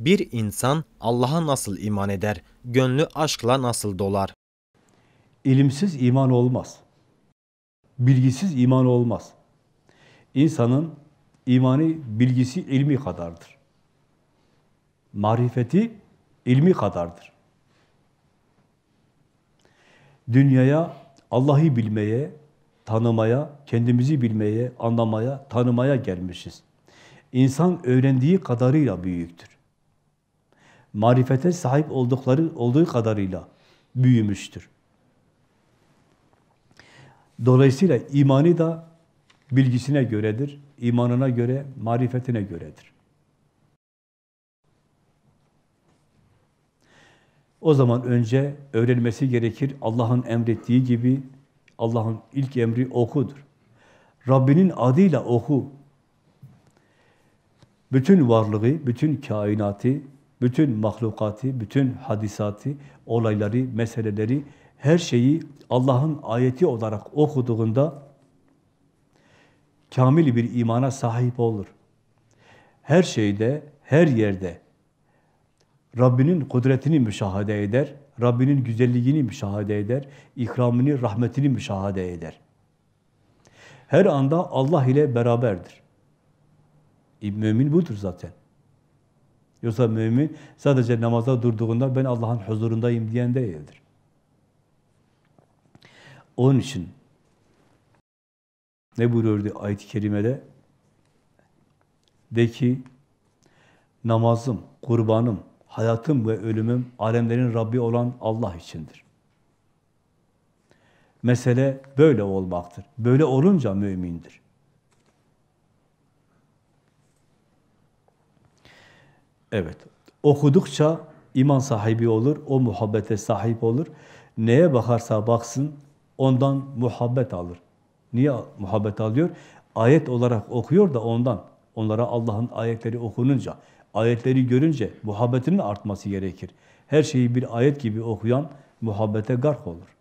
Bir insan Allah'a nasıl iman eder? Gönlü aşkla nasıl dolar? İlimsiz iman olmaz. Bilgisiz iman olmaz. İnsanın imanı bilgisi ilmi kadardır. Marifeti ilmi kadardır. Dünyaya Allah'ı bilmeye, tanımaya, kendimizi bilmeye, anlamaya, tanımaya gelmişiz. İnsan öğrendiği kadarıyla büyüktür marifete sahip oldukları olduğu kadarıyla büyümüştür. Dolayısıyla imani da bilgisine göredir, imanına göre, marifetine göredir. O zaman önce öğrenmesi gerekir Allah'ın emrettiği gibi Allah'ın ilk emri okudur. Rabbinin adıyla oku. Bütün varlığı, bütün kainatı, bütün mahlukatı, bütün hadisatı, olayları, meseleleri, her şeyi Allah'ın ayeti olarak okuduğunda kamil bir imana sahip olur. Her şeyde, her yerde Rabbinin kudretini müşahede eder, Rabbinin güzelliğini müşahede eder, ikramını, rahmetini müşahede eder. Her anda Allah ile beraberdir. E, mümin budur zaten. Yoksa mümin sadece namaza durduğunda ben Allah'ın huzurundayım diyen değildir. Onun için ne buyuruyordu ayet-i kerimede? De ki namazım, kurbanım, hayatım ve ölümüm alemlerin Rabbi olan Allah içindir. Mesele böyle olmaktır. Böyle olunca mümindir. Evet. Okudukça iman sahibi olur, o muhabbete sahip olur. Neye bakarsa baksın ondan muhabbet alır. Niye muhabbet alıyor? Ayet olarak okuyor da ondan. Onlara Allah'ın ayetleri okununca, ayetleri görünce muhabbetinin artması gerekir. Her şeyi bir ayet gibi okuyan muhabbete gark olur.